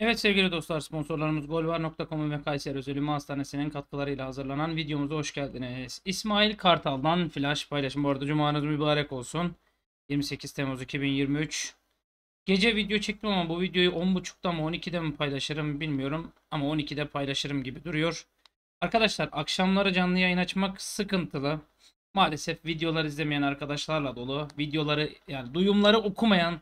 Evet sevgili dostlar sponsorlarımız golvar.com ve Kayseri Özelimi Hastanesi'nin katkılarıyla hazırlanan videomuza hoş geldiniz. İsmail Kartal'dan flash paylaşım. Bu arada cumanız mübarek olsun. 28 Temmuz 2023. Gece video çektim ama bu videoyu 10.30'da mı 12'de mi paylaşırım bilmiyorum. Ama 12'de paylaşırım gibi duruyor. Arkadaşlar akşamları canlı yayın açmak sıkıntılı. Maalesef videolar izlemeyen arkadaşlarla dolu. Videoları yani duyumları okumayan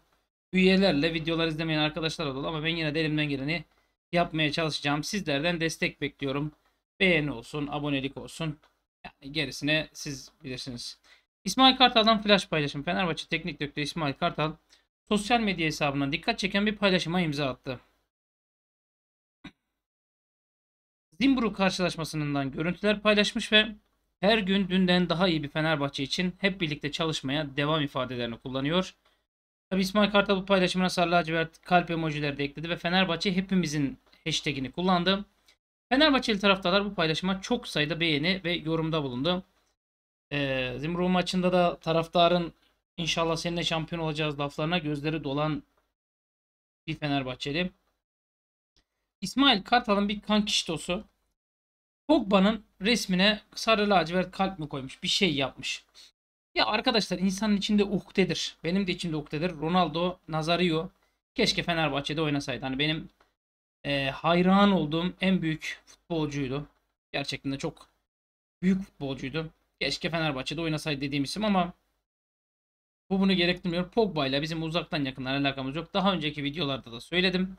üyelerle videolar izlemeyen arkadaşlar oldu ama ben yine de elimden geleni yapmaya çalışacağım. Sizlerden destek bekliyorum. Beğeni olsun, abonelik olsun. Yani gerisine siz bilirsiniz. İsmail Kartal'dan flash paylaşım. Fenerbahçe Teknik Direktörü İsmail Kartal sosyal medya hesabından dikkat çeken bir paylaşıma imza attı. Zimbru karşılaşmasından görüntüler paylaşmış ve her gün dünden daha iyi bir Fenerbahçe için hep birlikte çalışmaya devam ifadelerini kullanıyor. Tabi İsmail Kartal bu paylaşımına Sarı Lacivert kalp emojileri de ekledi ve Fenerbahçe hepimizin hashtagini kullandı. Fenerbahçeli taraftarlar bu paylaşıma çok sayıda beğeni ve yorumda bulundu. Ee, Zimru maçında da taraftarın inşallah seninle şampiyon olacağız laflarına gözleri dolan bir Fenerbahçeli. İsmail Kartal'ın bir kan kankiştosu Pogba'nın resmine sarı lacivert kalp mi koymuş? Bir şey yapmış. Ya arkadaşlar insanın içinde ukdedir. Benim de içinde ukdedir. Ronaldo, Nazario. Keşke Fenerbahçe'de oynasaydı. Hani benim e, hayran olduğum en büyük futbolcuydu. Gerçekten de çok büyük futbolcuydu. Keşke Fenerbahçe'de oynasaydı dediğim isim ama bu bunu gerektirmiyor. Pogba ile bizim uzaktan yakından alakamız yok. Daha önceki videolarda da söyledim.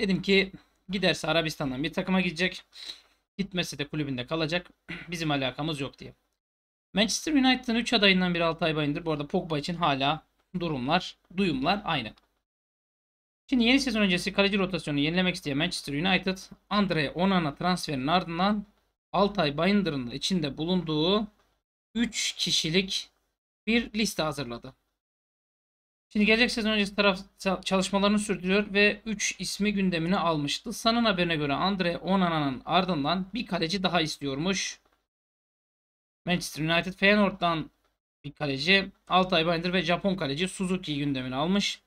Dedim ki giderse Arabistan'dan bir takıma gidecek. Gitmese de kulübünde kalacak. Bizim alakamız yok diye. Manchester United'ın 3 adayından biri Altay Bayındır. Bu arada Pogba için hala durumlar, duyumlar aynı. Şimdi yeni sezon öncesi kaleci rotasyonu yenilemek isteyen Manchester United, Andre Onana transferinin ardından Altay Bayındır'ın içinde bulunduğu 3 kişilik bir liste hazırladı. Şimdi gelecek sezon öncesi taraf çalışmalarını sürdürüyor ve 3 ismi gündemine almıştı. San'ın haberine göre Andre Onana'nın ardından bir kaleci daha istiyormuş Manchester United Feyenoord'dan bir kaleci. Altay Bayındır ve Japon kaleci Suzuki gündemini almış.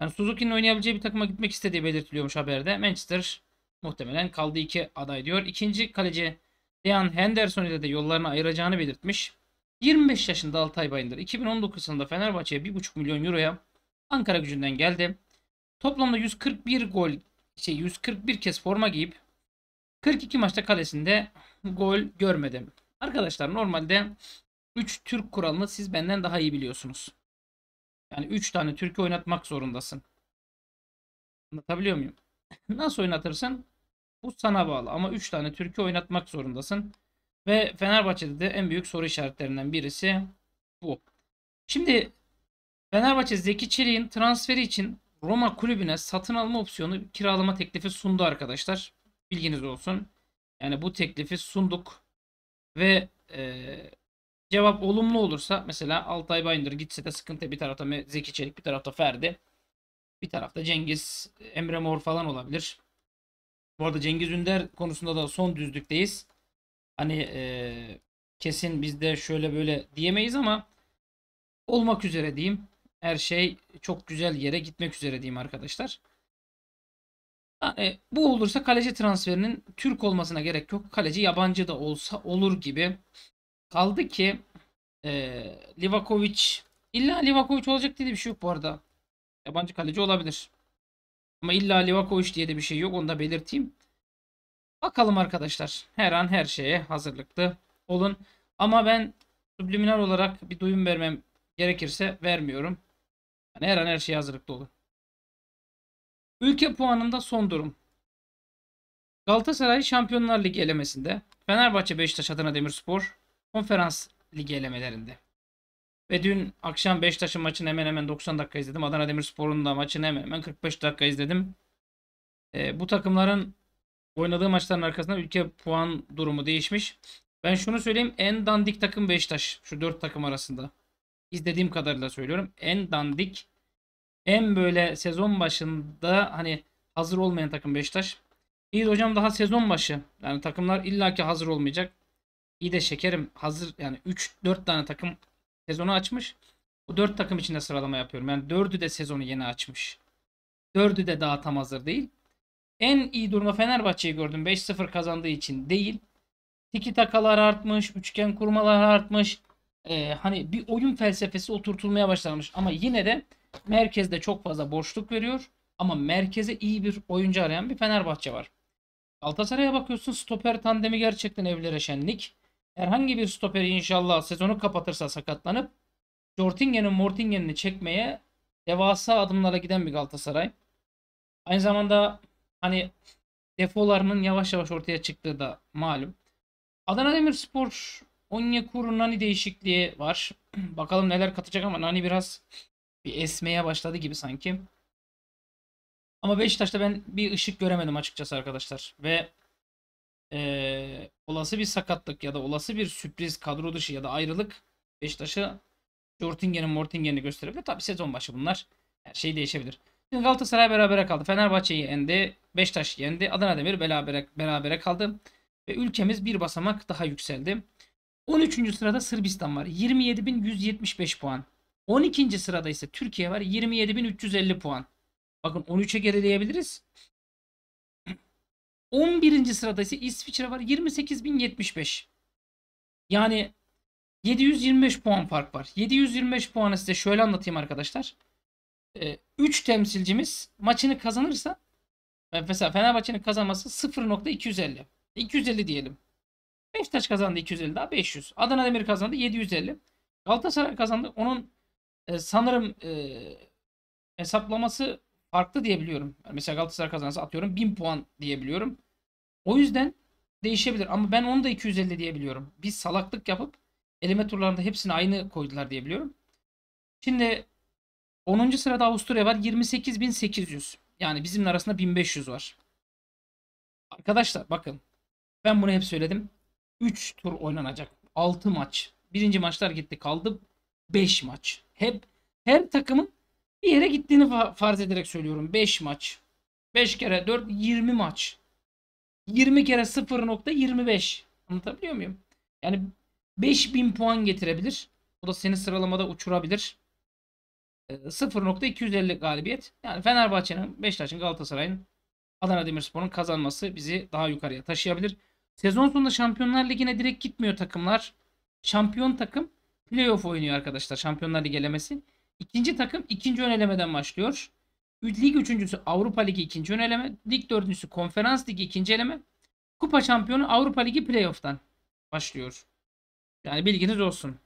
Yani Suzuki'nin oynayabileceği bir takıma gitmek istediği belirtiliyormuş haberde. Manchester muhtemelen kaldı iki aday diyor. İkinci kaleci Dean Henderson ile de yollarını ayıracağını belirtmiş. 25 yaşında Altay Bayındır 2019 yılında Fenerbahçe'ye 1,5 milyon euroya Ankara gücünden geldi. Toplamda 141 gol şey 141 kez forma giyip 42 maçta kalesinde gol görmedi. Arkadaşlar normalde 3 Türk kuralını siz benden daha iyi biliyorsunuz. Yani 3 tane Türk'ü oynatmak zorundasın. Anlatabiliyor muyum? Nasıl oynatırsın? Bu sana bağlı ama 3 tane Türk'ü oynatmak zorundasın. Ve Fenerbahçe'de de en büyük soru işaretlerinden birisi bu. Şimdi Fenerbahçe Zeki Çelik'in transferi için Roma kulübüne satın alma opsiyonu kiralama teklifi sundu arkadaşlar. Bilginiz olsun. Yani bu teklifi sunduk. Ve e, cevap olumlu olursa mesela Altay Bayındır gitse de sıkıntı bir tarafta Zeki Çelik bir tarafta Ferdi. Bir tarafta Cengiz, Emre Mor falan olabilir. Bu arada Cengiz Ünder konusunda da son düzlükteyiz. Hani e, kesin biz de şöyle böyle diyemeyiz ama olmak üzere diyeyim. Her şey çok güzel yere gitmek üzere diyeyim arkadaşlar. E, bu olursa kaleci transferinin Türk olmasına gerek yok. Kaleci yabancı da olsa olur gibi. Kaldı ki e, Livakovic illa Livakovic olacak diye bir şey yok bu arada. Yabancı kaleci olabilir. Ama illa Livakovic diye de bir şey yok. Onu da belirteyim. Bakalım arkadaşlar. Her an her şeye hazırlıklı olun. Ama ben subliminal olarak bir duyum vermem gerekirse vermiyorum. Yani her an her şeye hazırlıklı olun. Ülke puanında son durum. Galatasaray Şampiyonlar Ligi elemesinde, Fenerbahçe Beşiktaş Adana Demirspor Konferans Ligi elemelerinde. Ve dün akşam Beşiktaş'ın maçını hemen hemen 90 dakika izledim. Adana Demirspor'un da maçını hemen hemen 45 dakika izledim. E, bu takımların oynadığı maçların arkasında ülke puan durumu değişmiş. Ben şunu söyleyeyim en dandik takım Beşiktaş şu 4 takım arasında. İzlediğim kadarıyla söylüyorum. En dandik en böyle sezon başında hani hazır olmayan takım Beşiktaş. İyi de hocam daha sezon başı. Yani takımlar illaki hazır olmayacak. İyi de şekerim hazır yani 3-4 tane takım sezonu açmış. O 4 takım içinde sıralama yapıyorum. Yani 4'ü de sezonu yeni açmış. 4'ü de daha tam hazır değil. En iyi durumu Fenerbahçe'yi gördüm. 5-0 kazandığı için değil. Tiki takalar artmış, üçgen kurmalar artmış. Ee, hani bir oyun felsefesi oturtulmaya başlamış Ama yine de Merkezde çok fazla boşluk veriyor ama merkeze iyi bir oyuncu arayan bir Fenerbahçe var. Galatasaray'a bakıyorsun stoper tandemi gerçekten evlere şenlik. Herhangi bir stoperi inşallah sezonu kapatırsa sakatlanıp Jortingen'in Mortingen'ini çekmeye devasa adımlara giden bir Galatasaray. Aynı zamanda hani defolarının yavaş yavaş ortaya çıktığı da malum. Adana Demirspor Onyekuru Nani değişikliği var. Bakalım neler katacak ama Nani biraz bir esmeye başladı gibi sanki. Ama Beşiktaş'ta ben bir ışık göremedim açıkçası arkadaşlar. Ve e, olası bir sakatlık ya da olası bir sürpriz kadro dışı ya da ayrılık Beşiktaş'ı Jortingen'in Mortingen'i gösterebilir. Tabi sezon başı bunlar. Her şey değişebilir. Galatasaray beraber kaldı. Fenerbahçe'yi yendi. Beşiktaş yendi. Adana Demir beraber beraber kaldı. Ve ülkemiz bir basamak daha yükseldi. 13. sırada Sırbistan var. 27.175 puan. 12. sırada ise Türkiye var. 27.350 puan. Bakın 13'e gerileyebiliriz. 11. sırada ise İsviçre var. 28.075. Yani 725 puan fark var. 725 puanı size şöyle anlatayım arkadaşlar. 3 ee, temsilcimiz maçını kazanırsa e, mesela Fenerbahçe'nin kazanması 0.250. 250 diyelim. Beşiktaş kazandı 250 daha 500. Adana Demir kazandı 750. Galatasaray kazandı. Onun e, sanırım e, hesaplaması farklı diyebiliyorum. Yani mesela Galatasaray kazanırsa atıyorum 1000 puan diyebiliyorum. O yüzden değişebilir ama ben onu da 250 diyebiliyorum. Bir salaklık yapıp eleme turlarında hepsini aynı koydular diyebiliyorum. Şimdi 10. sırada Avusturya var 28800. Yani bizimle arasında 1500 var. Arkadaşlar bakın ben bunu hep söyledim. 3 tur oynanacak. 6 maç. Birinci maçlar gitti kaldı 5 maç. Hep her takımın bir yere gittiğini farz ederek söylüyorum. 5 maç. 5 kere 4 20 maç. 20 kere 0.25. Anlatabiliyor muyum? Yani 5000 puan getirebilir. Bu da seni sıralamada uçurabilir. 0.250 ee, galibiyet. Yani Fenerbahçe'nin, Beşiktaş'ın, Galatasaray'ın, Adana Demirspor'un kazanması bizi daha yukarıya taşıyabilir. Sezon sonunda Şampiyonlar Ligi'ne direkt gitmiyor takımlar. Şampiyon takım playoff oynuyor arkadaşlar Şampiyonlar Ligi elemesi. İkinci takım ikinci ön elemeden başlıyor. Lig üçüncüsü Avrupa Ligi ikinci ön eleme. Lig dördüncüsü Konferans Ligi ikinci eleme. Kupa şampiyonu Avrupa Ligi playoff'tan başlıyor. Yani bilginiz olsun.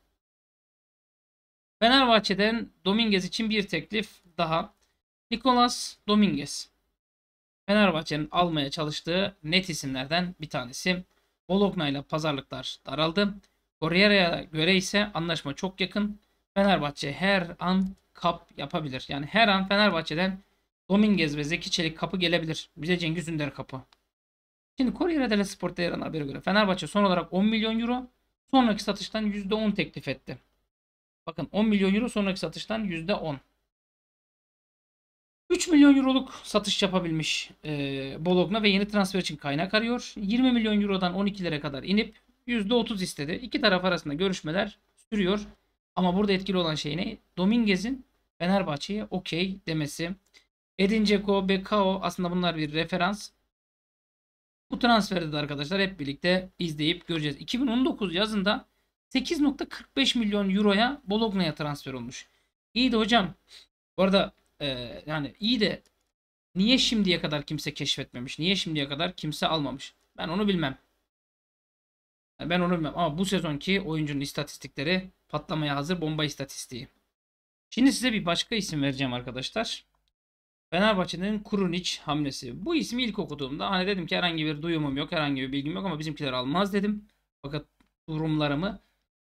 Fenerbahçe'den Dominguez için bir teklif daha. Nicolas Dominguez. Fenerbahçe'nin almaya çalıştığı net isimlerden bir tanesi. Bologna ile pazarlıklar daraldı. Torreira'ya göre ise anlaşma çok yakın. Fenerbahçe her an kap yapabilir. Yani her an Fenerbahçe'den Dominguez ve Zeki Çelik kapı gelebilir. Bize Cengiz Ünder kapı. Şimdi Corriere della Sport'ta yer alan göre Fenerbahçe son olarak 10 milyon euro sonraki satıştan %10 teklif etti. Bakın 10 milyon euro sonraki satıştan %10. 3 milyon euroluk satış yapabilmiş e, Bologna ve yeni transfer için kaynak arıyor. 20 milyon eurodan 12'lere kadar inip %30 istedi. İki taraf arasında görüşmeler sürüyor. Ama burada etkili olan şey ne? Dominguez'in Fenerbahçe'ye okey demesi. Edin Dzeko, Bekao aslında bunlar bir referans. Bu transferde de arkadaşlar hep birlikte izleyip göreceğiz. 2019 yazında 8.45 milyon euroya Bologna'ya transfer olmuş. İyi de hocam. Bu arada e, yani iyi de niye şimdiye kadar kimse keşfetmemiş? Niye şimdiye kadar kimse almamış? Ben onu bilmem. Ben onu bilmem ama bu sezonki oyuncunun istatistikleri patlamaya hazır bomba istatistiği. Şimdi size bir başka isim vereceğim arkadaşlar. Fenerbahçe'nin Kurunic hamlesi. Bu ismi ilk okuduğumda hani dedim ki herhangi bir duyumum yok, herhangi bir bilgim yok ama bizimkiler almaz dedim. Fakat durumlarımı,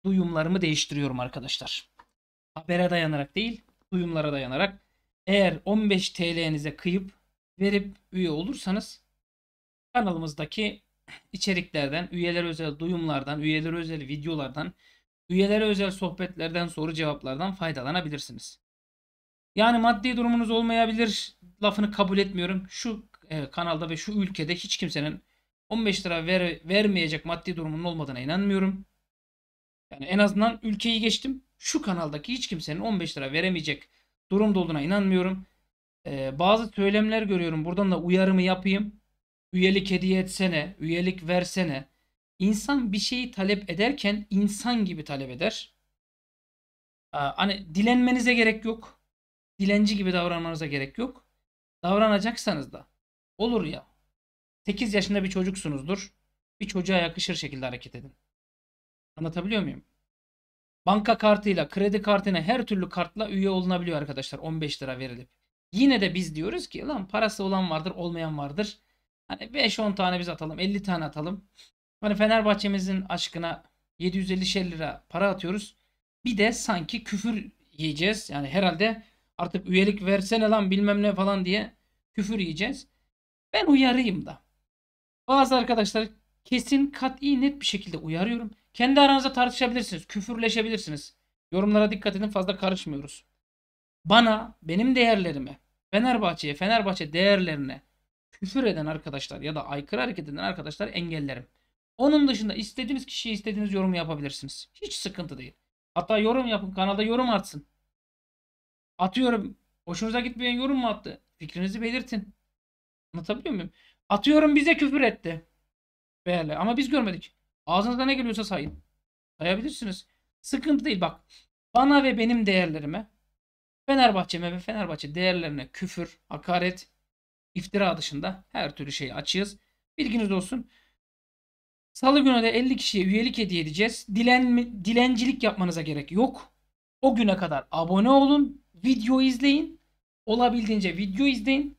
duyumlarımı değiştiriyorum arkadaşlar. Habere dayanarak değil, duyumlara dayanarak. Eğer 15 TL'nize kıyıp verip üye olursanız kanalımızdaki içeriklerden, üyelere özel duyumlardan, üyelere özel videolardan, üyelere özel sohbetlerden, soru cevaplardan faydalanabilirsiniz. Yani maddi durumunuz olmayabilir lafını kabul etmiyorum. Şu e, kanalda ve şu ülkede hiç kimsenin 15 lira ver, vermeyecek maddi durumunun olmadığına inanmıyorum. Yani en azından ülkeyi geçtim. Şu kanaldaki hiç kimsenin 15 lira veremeyecek durumda olduğuna inanmıyorum. Ee, bazı söylemler görüyorum. Buradan da uyarımı yapayım üyelik hediye etsene, üyelik versene. İnsan bir şeyi talep ederken insan gibi talep eder. Ee, hani dilenmenize gerek yok. Dilenci gibi davranmanıza gerek yok. Davranacaksanız da olur ya. 8 yaşında bir çocuksunuzdur. Bir çocuğa yakışır şekilde hareket edin. Anlatabiliyor muyum? Banka kartıyla, kredi kartına, her türlü kartla üye olunabiliyor arkadaşlar 15 lira verilip. Yine de biz diyoruz ki lan parası olan vardır, olmayan vardır. Hani 5-10 tane biz atalım. 50 tane atalım. Hani Fenerbahçe'mizin aşkına 750 lira para atıyoruz. Bir de sanki küfür yiyeceğiz. Yani herhalde artık üyelik versene lan bilmem ne falan diye küfür yiyeceğiz. Ben uyarayım da. Bazı arkadaşlar kesin kat'i net bir şekilde uyarıyorum. Kendi aranızda tartışabilirsiniz. Küfürleşebilirsiniz. Yorumlara dikkat edin fazla karışmıyoruz. Bana, benim değerlerime, Fenerbahçe'ye, Fenerbahçe değerlerine küfür eden arkadaşlar ya da aykırı hareket eden arkadaşlar engellerim. Onun dışında istediğiniz kişiye istediğiniz yorum yapabilirsiniz. Hiç sıkıntı değil. Hatta yorum yapın. Kanalda yorum artsın. Atıyorum. Hoşunuza gitmeyen yorum mu attı? Fikrinizi belirtin. Anlatabiliyor muyum? Atıyorum bize küfür etti. Böyle. Ama biz görmedik. Ağzınızda ne geliyorsa sayın. Sayabilirsiniz. Sıkıntı değil bak. Bana ve benim değerlerime Fenerbahçe'me ve Fenerbahçe değerlerine küfür, hakaret, İftira dışında her türlü şeyi açığız. Bilginiz olsun. Salı günü de 50 kişiye üyelik hediye edeceğiz. Dilen, dilencilik yapmanıza gerek yok. O güne kadar abone olun. Video izleyin. Olabildiğince video izleyin.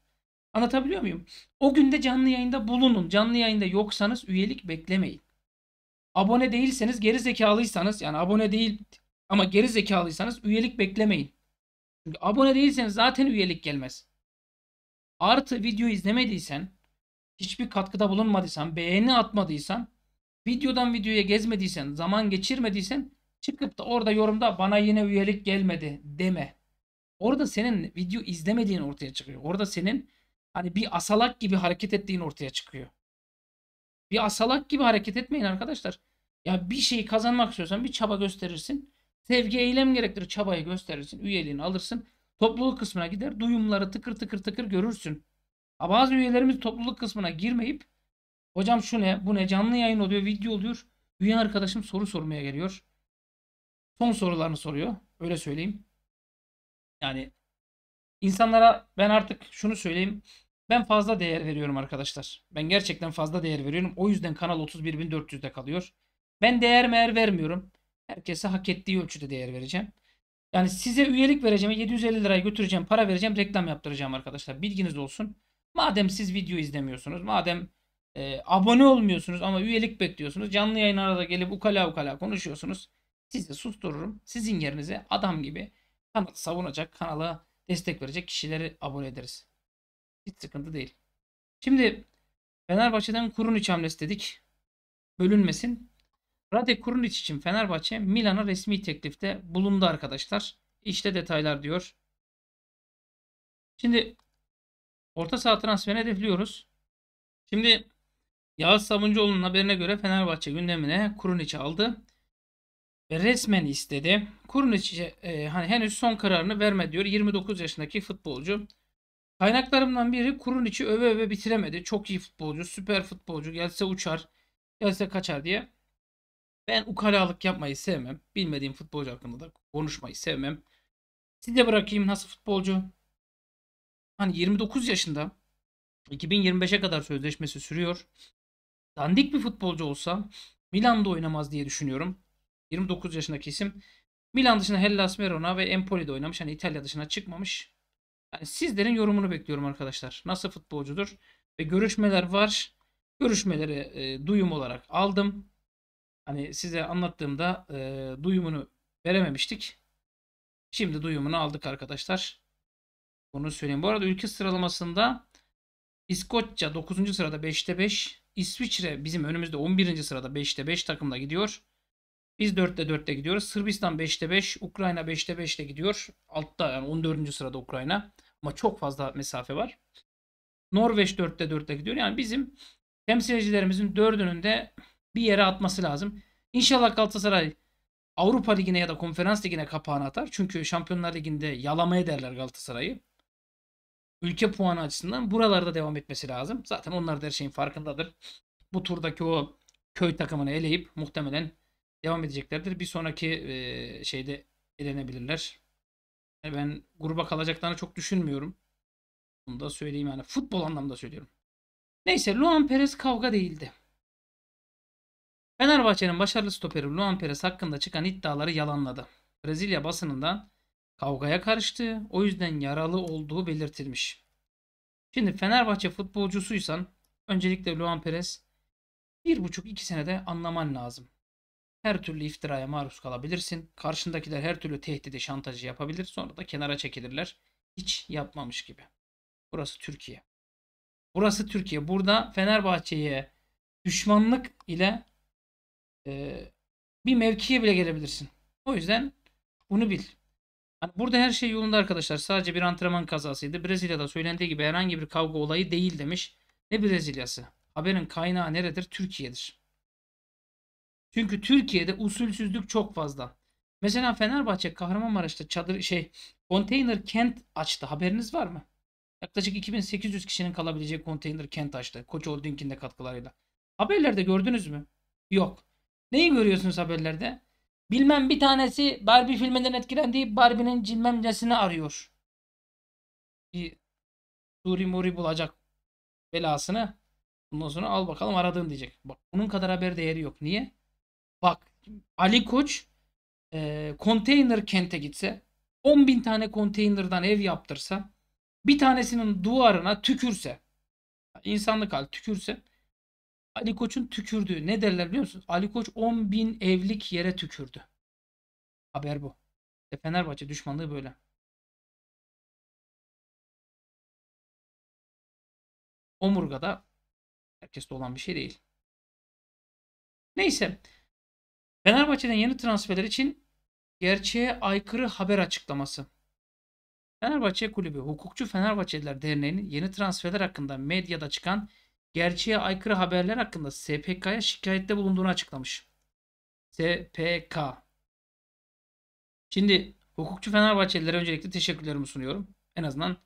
Anlatabiliyor muyum? O günde canlı yayında bulunun. Canlı yayında yoksanız üyelik beklemeyin. Abone değilseniz geri zekalıysanız yani abone değil ama geri zekalıysanız üyelik beklemeyin. Çünkü abone değilseniz zaten üyelik gelmez. Artı video izlemediysen, hiçbir katkıda bulunmadıysan, beğeni atmadıysan, videodan videoya gezmediysen, zaman geçirmediysen çıkıp da orada yorumda bana yine üyelik gelmedi deme. Orada senin video izlemediğin ortaya çıkıyor. Orada senin hani bir asalak gibi hareket ettiğin ortaya çıkıyor. Bir asalak gibi hareket etmeyin arkadaşlar. Ya bir şeyi kazanmak istiyorsan bir çaba gösterirsin. Sevgi eylem gerektirir. Çabayı gösterirsin. Üyeliğini alırsın. Topluluk kısmına gider. Duyumları tıkır tıkır tıkır görürsün. Ha, bazı üyelerimiz topluluk kısmına girmeyip hocam şu ne bu ne canlı yayın oluyor video oluyor. Üye arkadaşım soru sormaya geliyor. Son sorularını soruyor. Öyle söyleyeyim. Yani insanlara ben artık şunu söyleyeyim. Ben fazla değer veriyorum arkadaşlar. Ben gerçekten fazla değer veriyorum. O yüzden kanal 31.400'de kalıyor. Ben değer meğer vermiyorum. Herkese hak ettiği ölçüde değer vereceğim. Yani size üyelik vereceğim. 750 liraya götüreceğim. Para vereceğim. Reklam yaptıracağım arkadaşlar. Bilginiz olsun. Madem siz video izlemiyorsunuz. Madem e, abone olmuyorsunuz ama üyelik bekliyorsunuz. Canlı yayın arada gelip ukala ukala konuşuyorsunuz. Sizi sustururum. Sizin yerinize adam gibi kanalı savunacak, kanala destek verecek kişileri abone ederiz. Hiç sıkıntı değil. Şimdi Fenerbahçe'den kurun iç hamlesi dedik. Bölünmesin. Rade Kurunic için Fenerbahçe Milan'a resmi teklifte bulundu arkadaşlar. İşte detaylar diyor. Şimdi orta saha transferini hedefliyoruz. Şimdi Yağız Sabuncuoğlu'nun haberine göre Fenerbahçe gündemine Kurunic aldı. Ve resmen istedi. Kurunic e, hani henüz son kararını verme diyor 29 yaşındaki futbolcu. Kaynaklarımdan biri Kurunic'i öve öve bitiremedi. Çok iyi futbolcu, süper futbolcu, gelse uçar, gelse kaçar diye. Ben ukalalık yapmayı sevmem. Bilmediğim futbolcu hakkında da konuşmayı sevmem. Size bırakayım nasıl futbolcu. Hani 29 yaşında 2025'e kadar sözleşmesi sürüyor. Dandik bir futbolcu olsa Milan'da oynamaz diye düşünüyorum. 29 yaşındaki isim. Milan dışında Hellas Verona ve Empoli'de oynamış. Hani İtalya dışına çıkmamış. Yani sizlerin yorumunu bekliyorum arkadaşlar. Nasıl futbolcudur? Ve görüşmeler var. Görüşmeleri e, duyum olarak aldım. Hani size anlattığımda e, duyumunu verememiştik. Şimdi duyumunu aldık arkadaşlar. Bunu söyleyeyim. Bu arada ülke sıralamasında İskoçya 9. sırada 5'te 5. İsviçre bizim önümüzde 11. sırada 5'te 5 takımla gidiyor. Biz 4'te 4'te gidiyoruz. Sırbistan 5'te 5, Ukrayna 5'te 5'te gidiyor. Altta yani 14. sırada Ukrayna. Ama çok fazla mesafe var. Norveç 4'te 4'te gidiyor. Yani bizim temsilcilerimizin 4'ünün de bir yere atması lazım. İnşallah Galatasaray Avrupa Ligi'ne ya da Konferans Ligi'ne kapağını atar. Çünkü Şampiyonlar Ligi'nde yalamaya derler Galatasaray'ı. Ülke puanı açısından buralarda devam etmesi lazım. Zaten onlar da her şeyin farkındadır. Bu turdaki o köy takımını eleyip muhtemelen devam edeceklerdir. Bir sonraki e, şeyde elenebilirler. E, ben gruba kalacaklarını çok düşünmüyorum. Bunu da söyleyeyim yani futbol anlamda söylüyorum. Neyse Luan Perez kavga değildi. Fenerbahçe'nin başarılı stoperi Luan Perez hakkında çıkan iddiaları yalanladı. Brezilya basınından kavgaya karıştı, o yüzden yaralı olduğu belirtilmiş. Şimdi Fenerbahçe futbolcusuysan öncelikle Luan Perez 1,5-2 senede anlaman lazım. Her türlü iftiraya maruz kalabilirsin. Karşındakiler her türlü tehdidi, şantajı yapabilir. Sonra da kenara çekilirler. Hiç yapmamış gibi. Burası Türkiye. Burası Türkiye. Burada Fenerbahçe'ye düşmanlık ile e, bir mevkiye bile gelebilirsin. O yüzden bunu bil. Hani burada her şey yolunda arkadaşlar. Sadece bir antrenman kazasıydı. Brezilya'da söylendiği gibi herhangi bir kavga olayı değil demiş. Ne Brezilya'sı? Haberin kaynağı neredir? Türkiye'dir. Çünkü Türkiye'de usulsüzlük çok fazla. Mesela Fenerbahçe Kahramanmaraş'ta çadır şey konteyner kent açtı. Haberiniz var mı? Yaklaşık 2800 kişinin kalabileceği konteyner kent açtı. Koç Holding'in de katkılarıyla. Haberlerde gördünüz mü? Yok. Neyi görüyorsunuz haberlerde? Bilmem bir tanesi Barbie filminden etkilendiği Barbie'nin cilmemcesini arıyor. Bir Suri Muri bulacak belasını. Bundan sonra al bakalım aradığın diyecek. Bak bunun kadar haber değeri yok. Niye? Bak Ali Koç e, konteyner kente gitse 10 bin tane konteynerdan ev yaptırsa bir tanesinin duvarına tükürse insanlık hal tükürse Ali Koç'un tükürdüğü ne derler biliyor musunuz? Ali Koç 10 bin evlik yere tükürdü. Haber bu. E Fenerbahçe düşmanlığı böyle. Omurgada herkeste olan bir şey değil. Neyse. Fenerbahçe'den yeni transferler için gerçeğe aykırı haber açıklaması. Fenerbahçe Kulübü Hukukçu Fenerbahçeliler Derneği'nin yeni transferler hakkında medyada çıkan gerçeğe aykırı haberler hakkında SPK'ya şikayette bulunduğunu açıklamış. SPK. Şimdi hukukçu Fenerbahçelilere öncelikle teşekkürlerimi sunuyorum. En azından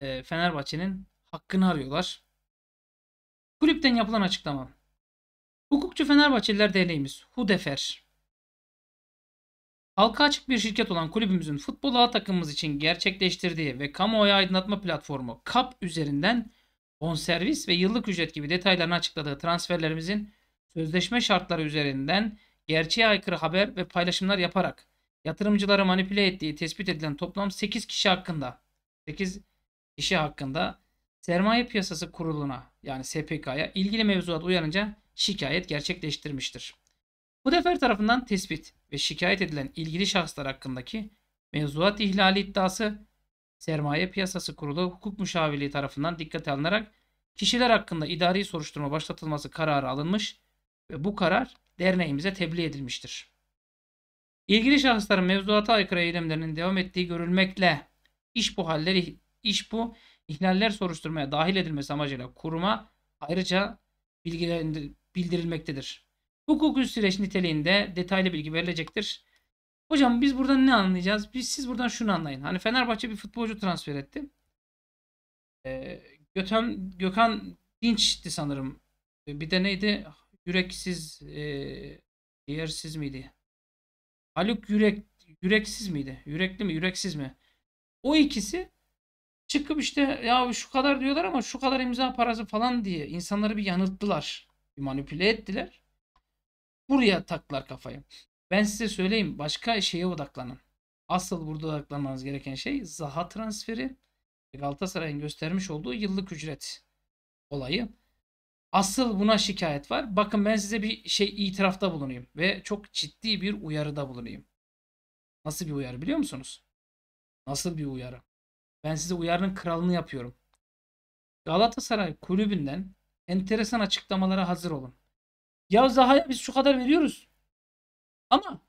e, Fenerbahçe'nin hakkını arıyorlar. Kulüpten yapılan açıklama. Hukukçu Fenerbahçeliler Derneğimiz HUDEFER. Halka açık bir şirket olan kulübümüzün futbol A takımımız için gerçekleştirdiği ve kamuoyu aydınlatma platformu KAP üzerinden bonservis ve yıllık ücret gibi detaylarını açıkladığı transferlerimizin sözleşme şartları üzerinden gerçeğe aykırı haber ve paylaşımlar yaparak yatırımcıları manipüle ettiği tespit edilen toplam 8 kişi hakkında 8 kişi hakkında Sermaye Piyasası Kurulu'na yani SPK'ya ilgili mevzuat uyarınca şikayet gerçekleştirmiştir. Bu defer tarafından tespit ve şikayet edilen ilgili şahıslar hakkındaki mevzuat ihlali iddiası Sermaye Piyasası Kurulu hukuk müşavirliği tarafından dikkate alınarak kişiler hakkında idari soruşturma başlatılması kararı alınmış ve bu karar derneğimize tebliğ edilmiştir. İlgili şahısların mevzuata aykırı eylemlerinin devam ettiği görülmekle iş bu halleri iş bu ihlaller soruşturmaya dahil edilmesi amacıyla kuruma ayrıca bildirilmektedir. Hukuk süreç niteliğinde detaylı bilgi verilecektir. Hocam biz buradan ne anlayacağız? Biz, siz buradan şunu anlayın. Hani Fenerbahçe bir futbolcu transfer etti. Ee, Götem, Gökhan Dinç'ti sanırım. Ee, bir de neydi? Yüreksiz e, diğersiz miydi? Haluk Yürek Yüreksiz miydi? Yürekli mi? Yüreksiz mi? O ikisi çıkıp işte ya şu kadar diyorlar ama şu kadar imza parası falan diye insanları bir yanılttılar. Bir manipüle ettiler. Buraya taktılar kafayı. Ben size söyleyeyim başka şeye odaklanın. Asıl burada odaklanmanız gereken şey Zaha transferi ve Galatasaray'ın göstermiş olduğu yıllık ücret olayı. Asıl buna şikayet var. Bakın ben size bir şey itirafta bulunayım ve çok ciddi bir uyarıda bulunayım. Nasıl bir uyarı biliyor musunuz? Nasıl bir uyarı? Ben size uyarının kralını yapıyorum. Galatasaray kulübünden enteresan açıklamalara hazır olun. Ya Zaha'ya biz şu kadar veriyoruz. Ama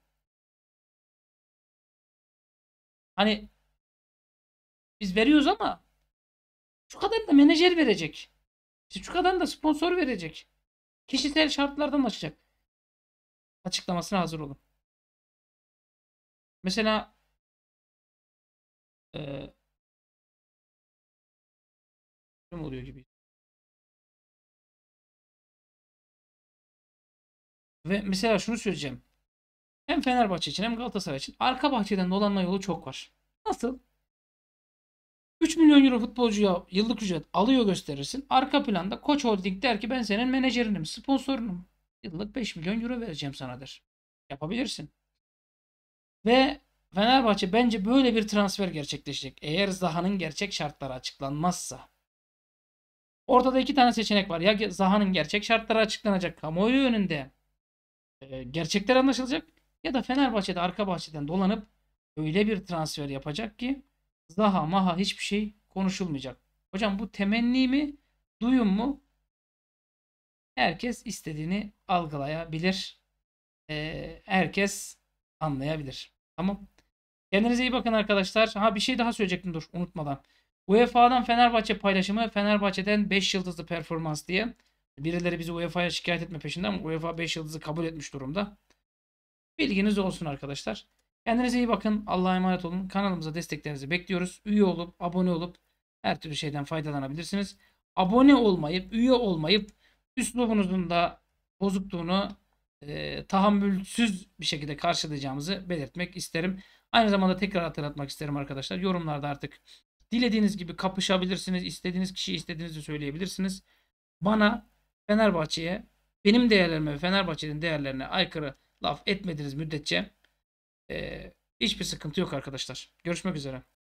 hani biz veriyoruz ama şu kadar da menajer verecek. İşte şu kadar da sponsor verecek. Kişisel şartlardan açacak Açıklamasına hazır olun. Mesela e, oluyor gibi. Ve mesela şunu söyleyeceğim. Hem Fenerbahçe için hem Galatasaray için arka bahçeden dolanma yolu çok var. Nasıl? 3 milyon euro futbolcuya yıllık ücret alıyor gösterirsin. Arka planda Koç Holding der ki ben senin menajerinim, sponsorunum. Yıllık 5 milyon euro vereceğim sana der. Yapabilirsin. Ve Fenerbahçe bence böyle bir transfer gerçekleşecek. Eğer Zaha'nın gerçek şartları açıklanmazsa. Ortada iki tane seçenek var. Ya Zaha'nın gerçek şartları açıklanacak kamuoyu önünde. E, gerçekler anlaşılacak ya da Fenerbahçe'de arka bahçeden dolanıp öyle bir transfer yapacak ki Zaha maha hiçbir şey konuşulmayacak. Hocam bu temenni mi? Duyum mu? Herkes istediğini algılayabilir. Ee, herkes anlayabilir. Tamam. Kendinize iyi bakın arkadaşlar. Ha bir şey daha söyleyecektim dur unutmadan. UEFA'dan Fenerbahçe paylaşımı Fenerbahçe'den 5 yıldızlı performans diye. Birileri bizi UEFA'ya şikayet etme peşinde ama UEFA 5 yıldızı kabul etmiş durumda. Bilginiz olsun arkadaşlar. Kendinize iyi bakın. Allah'a emanet olun. Kanalımıza desteklerinizi bekliyoruz. Üye olup, abone olup her türlü şeyden faydalanabilirsiniz. Abone olmayıp, üye olmayıp üslubunuzun da bozukluğunu e, tahammülsüz bir şekilde karşılayacağımızı belirtmek isterim. Aynı zamanda tekrar hatırlatmak isterim arkadaşlar. Yorumlarda artık dilediğiniz gibi kapışabilirsiniz. İstediğiniz kişi istediğinizi söyleyebilirsiniz. Bana Fenerbahçe'ye benim değerlerime ve Fenerbahçe'nin değerlerine aykırı laf etmediğiniz müddetçe e, hiçbir sıkıntı yok arkadaşlar. Görüşmek üzere.